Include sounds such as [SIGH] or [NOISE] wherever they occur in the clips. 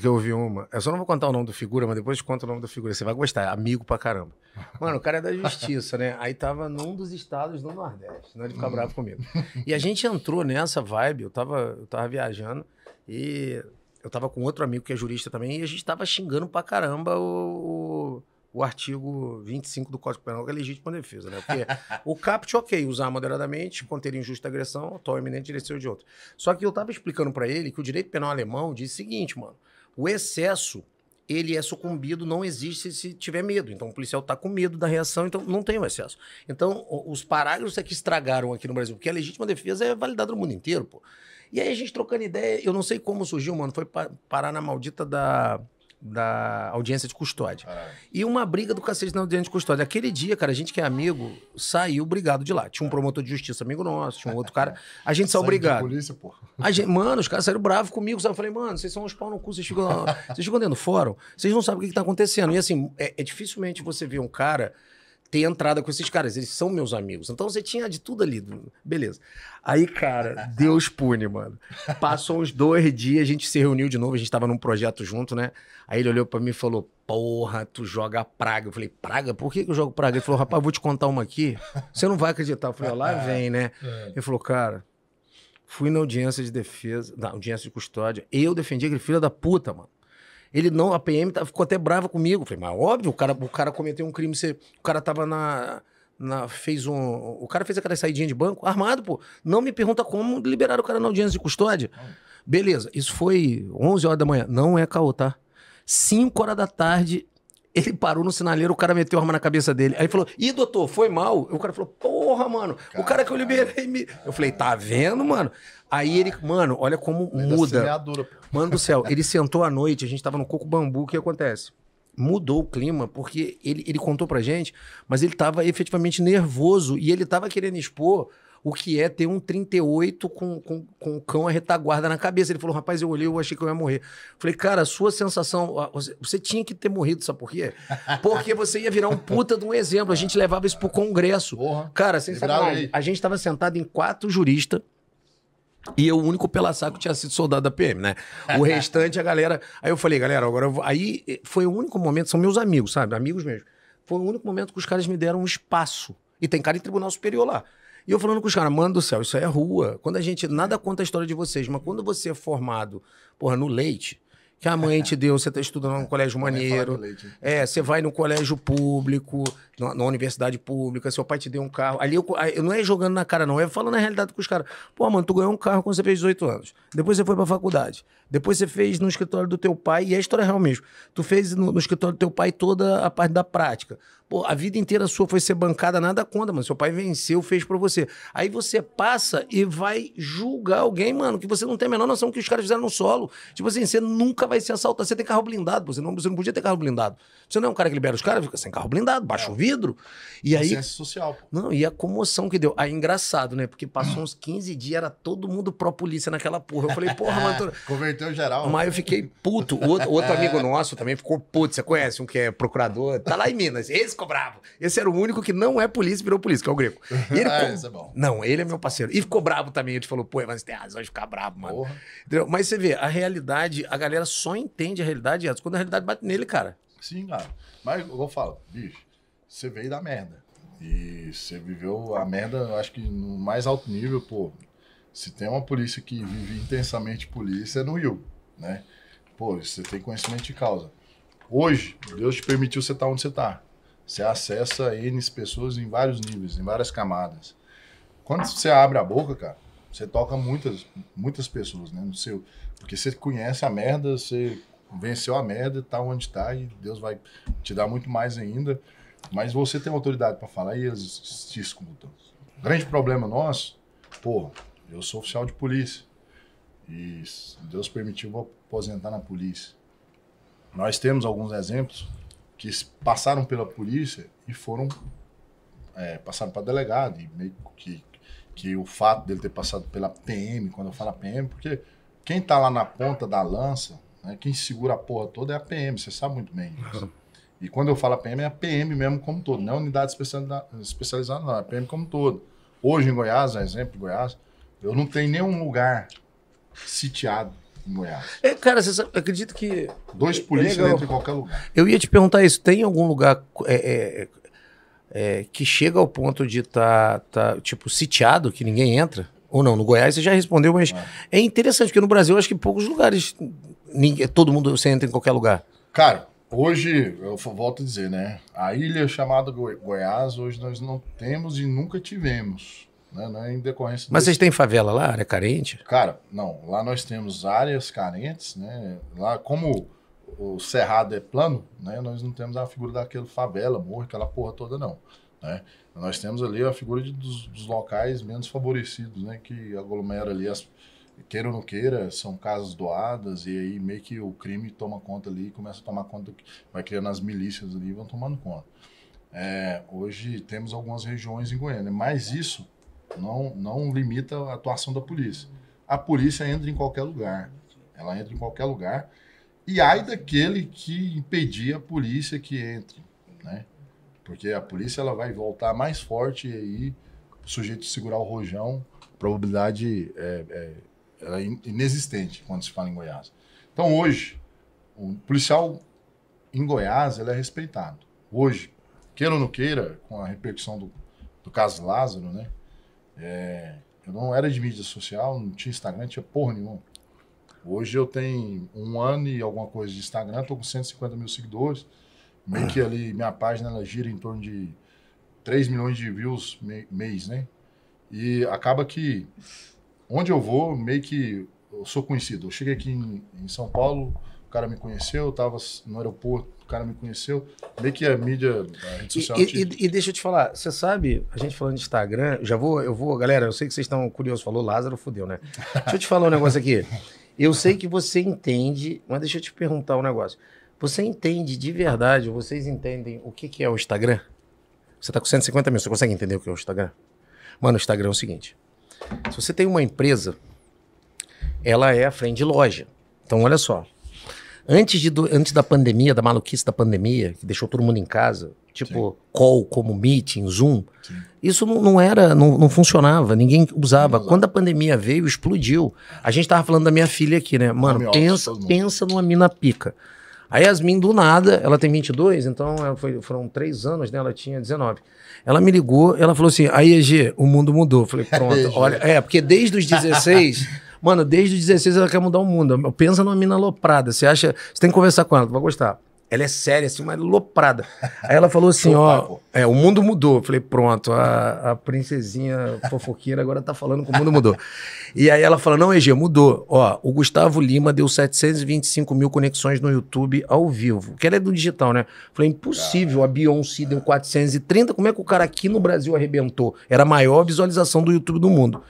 que eu ouvi uma. Eu só não vou contar o nome do figura, mas depois conta o nome do figura. Você vai gostar, é amigo pra caramba. Mano, o cara é da justiça, né? Aí tava num dos estados do Nordeste, não né? ele ficar hum. bravo comigo. E a gente entrou nessa vibe, eu tava, eu tava viajando e eu tava com outro amigo que é jurista também, e a gente tava xingando pra caramba o, o, o artigo 25 do Código Penal, que é legítima defesa, né? Porque o CAPT, ok, usar moderadamente, conter injusta agressão, tal iminente direção de outro. Só que eu tava explicando para ele que o direito penal alemão diz o seguinte, mano. O excesso, ele é sucumbido, não existe se tiver medo. Então, o policial está com medo da reação, então não tem o excesso. Então, os parágrafos é que estragaram aqui no Brasil, porque a legítima defesa é validada no mundo inteiro, pô. E aí a gente trocando ideia, eu não sei como surgiu, mano, foi parar na maldita da da audiência de custódia. E uma briga do cacete na audiência de custódia. Aquele dia, cara, a gente que é amigo saiu brigado de lá. Tinha um é. promotor de justiça amigo nosso, tinha um outro cara. A gente saiu brigado. polícia, porra. A gente, mano, os caras saíram bravos comigo. Sabe? Eu falei, mano, vocês são uns pau no cu, vocês ficam, vocês ficam dentro do fórum, vocês não sabem o que, está acontecendo. E assim, é, é dificilmente você vê um cara ter entrada com esses caras. Eles são meus amigos. Então você tinha de tudo ali. Beleza. Aí, cara, [LAUGHS] Deus pune, mano. Passou uns dois dias, a gente se reuniu de novo, a gente tava num projeto junto, né? Aí ele olhou para mim e falou: Porra, tu joga praga. Eu falei: Praga? Por que eu jogo praga? Ele falou: Rapaz, vou te contar uma aqui. Você não vai acreditar. Eu falei: Lá [LAUGHS] é. vem, né? É. Ele falou: Cara, fui na audiência de defesa, na audiência de custódia. Eu defendi aquele filho da puta, mano. Ele não, a PM tá, ficou até brava comigo. falei, mas óbvio, o cara, o cara cometeu um crime, você, o cara tava na, na, fez um. O cara fez aquela saidinha de banco, armado, pô. Não me pergunta como liberaram o cara na audiência de custódia. Beleza, isso foi 11 horas da manhã. Não é caô, tá? 5 horas da tarde, ele parou no sinaleiro, o cara meteu a arma na cabeça dele. Aí falou: Ih, doutor, foi mal? O cara falou: Porra, mano, Caramba. o cara que eu liberei me. Eu falei: Tá vendo, mano? Aí ele, mano, olha como assim muda. É mano do céu, ele sentou à noite, a gente tava no coco bambu, o que acontece? mudou o clima, porque ele, ele contou pra gente, mas ele tava efetivamente nervoso e ele tava querendo expor o que é ter um 38 com, com, com o cão a retaguarda na cabeça. Ele falou, rapaz, eu olhei, eu achei que eu ia morrer. Falei, cara, a sua sensação, você tinha que ter morrido, sabe por quê? [LAUGHS] Porque você ia virar um puta de um exemplo. A gente levava isso pro Congresso. Porra, cara, sem sacanagem. A gente tava sentado em quatro juristas. E eu, o único pela saco, tinha sido soldado da PM, né? O restante, a galera. Aí eu falei, galera, agora eu vou. Aí eh, foi o único momento, são meus amigos, sabe? Amigos mesmo. Foi o único momento que os caras me deram um espaço. E tem cara em tribunal superior lá. E eu falando com os caras, mano do céu, isso aí é rua. Quando a gente, nada conta a história de vocês, mas quando você é formado, porra, no leite, que a mãe te deu, você está estudando num é, colégio é maneiro. É, você vai no colégio público, na, universidade pública, seu pai te deu um carro. Ali eu, eu não é jogando na cara, não, é falando a realidade com os caras. Pô, mano, tu ganhou um carro quando você fez 18 anos. Depois você foi pra faculdade. Depois você fez no escritório do teu pai, e é a história real mesmo. Tu fez no, no escritório do teu pai toda a parte da prática. Pô, a vida inteira sua foi ser bancada, nada conta, mano. Seu pai venceu, fez pra você. Aí você passa e vai julgar alguém, mano, que você não tem a menor noção que os caras fizeram no solo. Tipo assim, você nunca vai ser assaltado. Você tem carro blindado, você não, você não podia ter carro blindado. Você não é um cara que libera os caras, fica sem carro blindado, baixa é. o vidro. E aí. social. Não, e a comoção que deu. Aí engraçado, né? Porque passou uns 15 dias, era todo mundo pró-polícia naquela porra. Eu falei, porra, mano. Tô... [LAUGHS] Converteu geral. Mas eu fiquei puto. O outro, outro amigo nosso também ficou puto. Você conhece um que é procurador? Tá lá em Minas. Esse ficou bravo. Esse era o único que não é polícia, virou polícia, que é o Greco. E ele, [LAUGHS] ah, é bom. Não, ele é meu parceiro. E ficou bravo também. Ele falou, pô, mas tem razão de ficar bravo, mano. Porra. Mas você vê, a realidade, a galera só entende a realidade quando a realidade bate nele, cara. Sim, cara. Mas eu falar, bicho, você veio da merda. E você viveu a merda, eu acho que no mais alto nível, pô. Se tem uma polícia que vive intensamente polícia, é no Rio, né? Pô, você tem conhecimento de causa. Hoje, Deus te permitiu você estar tá onde você está. Você acessa N pessoas em vários níveis, em várias camadas. Quando você abre a boca, cara, você toca muitas, muitas pessoas, né? No seu, porque você conhece a merda, você venceu a merda, tá onde tá e Deus vai te dar muito mais ainda. Mas você tem autoridade para falar e eles te escutam. O grande problema nosso, pô, eu sou oficial de polícia e Deus permitiu eu aposentar na polícia. Nós temos alguns exemplos que passaram pela polícia e foram é, passaram para delegado e meio que que o fato dele ter passado pela PM, quando eu falo PM, porque quem tá lá na ponta da lança, né, quem segura a porra toda é a PM, você sabe muito bem E quando eu falo a PM, é a PM mesmo como todo, não é unidade especializada, não, é a PM como todo. Hoje em Goiás, exemplo Goiás, eu não tenho nenhum lugar sitiado Goiás. É, cara, você sabe, acredito que. Dois polícias é dentro de qualquer lugar. Eu ia te perguntar isso: tem algum lugar é, é, é que chega ao ponto de estar, tá, tá, tipo, sitiado, que ninguém entra? Ou não? No Goiás você já respondeu, mas é, é interessante, porque no Brasil acho que poucos lugares ninguém, todo mundo você entra em qualquer lugar. Cara, Hoje, eu volto a dizer, né? A ilha chamada Goi Goiás, hoje nós não temos e nunca tivemos né, é em decorrência Mas vocês têm favela lá, área carente? Cara, não. Lá nós temos áreas carentes, né? Lá, como o Cerrado é plano, né? Nós não temos a figura daquele favela, morro, aquela porra toda, não. Né? Nós temos ali a figura de, dos, dos, locais menos favorecidos, né? Que aglomera ali as. Queira ou não queira, são casas doadas, e aí meio que o crime toma conta ali, começa a tomar conta, vai criando as milícias ali e vão tomando conta. É, hoje temos algumas regiões em Goiânia, mas isso não, não limita a atuação da polícia. A polícia entra em qualquer lugar. Ela entra em qualquer lugar. E ai daquele que impedir a polícia que entre, né? Porque a polícia ela vai voltar mais forte e aí o sujeito segurar o rojão, probabilidade é, é, é inexistente quando se fala em Goiás. Então hoje, o policial em Goiás ele é respeitado. Hoje, queira ou não queira, com a repercussão do, do caso Lázaro, né? É, eu não era de mídia social, não tinha Instagram, não tinha porra nenhuma. Hoje eu tenho um ano e alguma coisa de Instagram, estou com 150 mil seguidores. Meio que ali minha página ela gira em torno de 3 milhões de views mês, né? E acaba que onde eu vou, meio que eu sou conhecido. Eu cheguei aqui em, em São Paulo, o cara me conheceu, eu tava no aeroporto cara me conheceu. Meio que a mídia, a rede social. E, e, e, deixa eu te falar, você sabe, a gente falando de Instagram, já vou, eu vou, galera, eu sei que vocês estão curiosos, falou Lázaro, fodeu né? Deixa eu te falar um negócio aqui. Eu sei que você entende, mas deixa eu te perguntar um negócio. Você entende de verdade, vocês entendem o que, que é o Instagram? Você está com 150 mil, você consegue entender o que é o Instagram? Mano, o Instagram é o seguinte: se você tem uma empresa, ela é a frente de loja. Então, olha só, Antes, de, antes da pandemia, da maluquice da pandemia, que deixou todo mundo em casa, tipo Sim. call como meeting, Zoom, Sim. isso não, não era, não, não, funcionava, ninguém usava. Não Quando a pandemia veio, explodiu. A gente tava falando da minha filha aqui, né? Mano, Home pensa, office, pensa numa mina pica. A Yasmin, do nada, ela tem 22, então foi, foram três anos, né? Ela tinha 19. Ela me ligou, ela falou assim, aí, EG, o mundo mudou. Eu falei, [LAUGHS] pronto, olha... É, porque desde os 16... [LAUGHS] Mano, desde os 16 ela quer mudar o mundo. Pensa numa mina loprada. Você acha. Você tem que conversar com ela, tu vai gostar. Ela é séria, assim, mas loprada. Aí ela falou assim: ó, é, o mundo mudou. Eu falei, pronto, a, a princesinha fofoqueira agora tá falando que o mundo mudou. E aí ela falou: não, EG, mudou. Ó, o Gustavo Lima deu 725 mil conexões no YouTube ao vivo, que ela é do digital, né? falei, impossível. A Beyoncé deu 430. Como é que o cara aqui no Brasil arrebentou? Era a maior visualização do YouTube do mundo.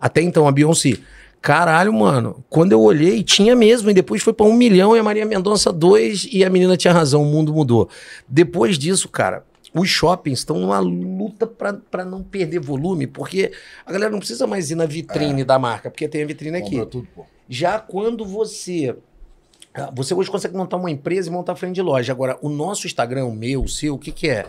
Até então, a Beyoncé. Caralho, mano. Quando eu olhei, tinha mesmo. E depois foi para um milhão e a Maria Mendonça dois. E a menina tinha razão, o mundo mudou. Depois disso, cara, os shoppings estão numa luta para não perder volume, porque a galera não precisa mais ir na vitrine é. da marca, porque tem a vitrine aqui. Tudo, Já quando você ah, você hoje consegue montar uma empresa e montar frente de loja. Agora, o nosso Instagram, o meu, o seu, o que, que é?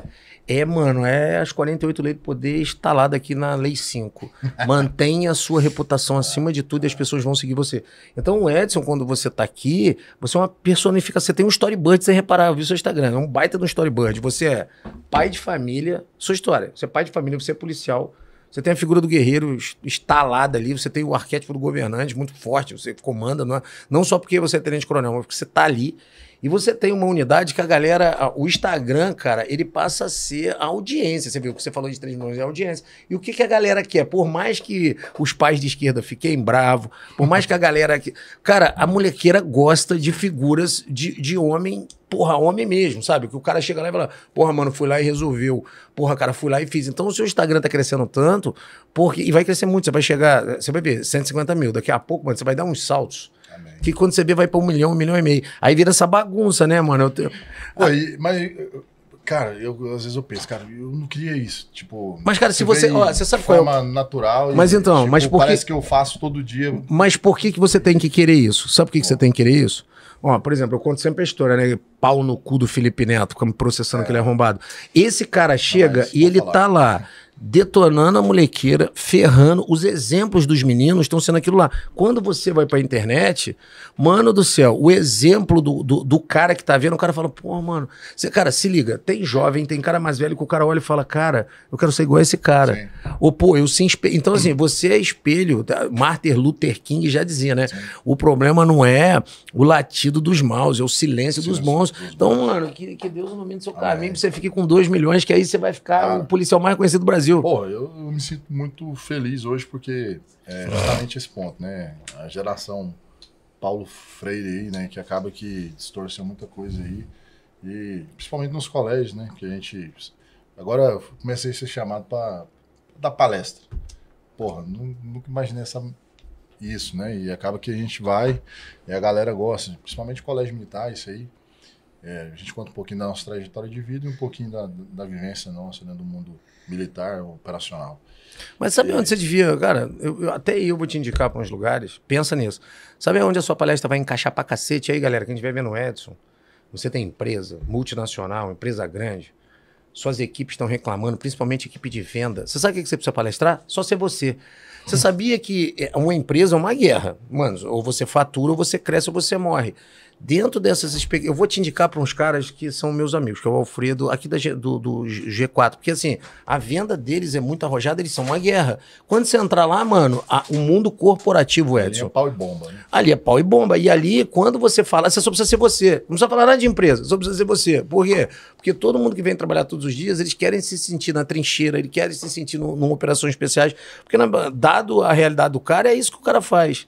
É, mano, é as 48 leis do poder instalada aqui na Lei 5. [LAUGHS] Mantenha a sua reputação acima de tudo e as pessoas vão seguir você. Então, o Edson, quando você tá aqui, você é uma personificação. Você tem um storyboard, você reparar, viu seu Instagram. É um baita de um storyboard. Você é pai de família, sua história. Você é pai de família, você é policial, você tem a figura do guerreiro instalada ali, você tem o arquétipo do governante muito forte, você comanda, não, é, não só porque você é tenente coronel, mas porque você está ali e você tem uma unidade que a galera, o Instagram, cara, ele passa a ser a audiência. Você viu que você falou de 3 milhões de audiência. E o que, que a galera quer? Por mais que os pais de esquerda fiquem bravos, por mais que a galera. Cara, a molequeira gosta de figuras de, de homem porra, homem mesmo, sabe? Que o cara chega lá e fala, porra, mano, fui lá e resolveu. Porra, cara, fui lá e fiz. Então o seu Instagram tá crescendo tanto, porque. E vai crescer muito, você vai chegar. Você vai ver, 150 mil. Daqui a pouco, mano, você vai dar uns saltos. Amém. Que quando você vê, vai para um milhão, um milhão e meio. Aí vira essa bagunça, né, mano? Eu Pô, e, mas, cara, eu, às vezes eu penso, cara, eu não queria isso. Tipo. Mas, cara, se você. Ó, você sabe qual é. natural. Mas e, então, tipo, mas por Parece que eu faço todo dia. Mas por que, que você tem que querer isso? Sabe por que, que você tem que querer isso? Ó, por exemplo, eu conto sempre a história, né? Pau no cu do Felipe Neto, como processando é. aquele é arrombado. Esse cara chega e ele falar. tá lá detonando a molequeira, ferrando. Os exemplos dos meninos estão sendo aquilo lá. Quando você vai pra internet, mano do céu, o exemplo do, do, do cara que tá vendo, o cara fala, pô, mano, você, cara, se liga, tem jovem, tem cara mais velho que o cara olha e fala, cara, eu quero ser igual a esse cara. Sim. Ou, pô, eu se espelho. Então, assim, você é espelho. Tá? Martin Luther King já dizia, né? Sim. O problema não é o latido dos maus, é o silêncio, dos bons. então, mano, que, que Deus ilumine seu ah, caminho, ah, pra você fique com 2 milhões, que aí você vai ficar ah. o policial mais conhecido do Brasil. Brasil. Pô, eu, eu me sinto muito feliz hoje porque é ah. justamente esse ponto, né? A geração Paulo Freire aí, né? Que acaba que distorceu muita coisa aí. E principalmente nos colégios, né? Que a gente. Agora eu comecei a ser chamado para dar palestra. Porra, nunca imaginei essa, isso, né? E acaba que a gente vai e a galera gosta, principalmente colégio militar, isso aí. É, a gente conta um pouquinho da nossa trajetória de vida e um pouquinho da, da vivência nossa, né? Do mundo militar operacional. Mas sabe e... onde você devia, cara? Eu, eu, até eu vou te indicar para uns lugares. Pensa nisso. Sabe onde a sua palestra vai encaixar para cacete aí, galera? Quem estiver vendo o Edson, você tem empresa multinacional, empresa grande. Suas equipes estão reclamando, principalmente equipe de venda. Você sabe o que você precisa palestrar? Só ser você. Você sabia que é uma empresa é uma guerra. Mano, ou você fatura, ou você cresce, ou você morre. Dentro dessas expectativas, eu vou te indicar para uns caras que são meus amigos, que é o Alfredo, aqui da, G, do, do, G4, porque assim, a venda deles é muito arrojada, eles são uma guerra. Quando você entrar lá, mano, a, o mundo corporativo, Edson. Ali é pau e bomba. Né? Ali é pau e bomba. E ali, quando você fala, você só precisa ser você. Não precisa falar nada de empresa, só precisa ser você. Por quê? Porque todo mundo que vem trabalhar todos os dias, eles querem se sentir na trincheira, eles querem se sentir numa operação especiais, porque na, dado a realidade do cara, é isso que o cara faz.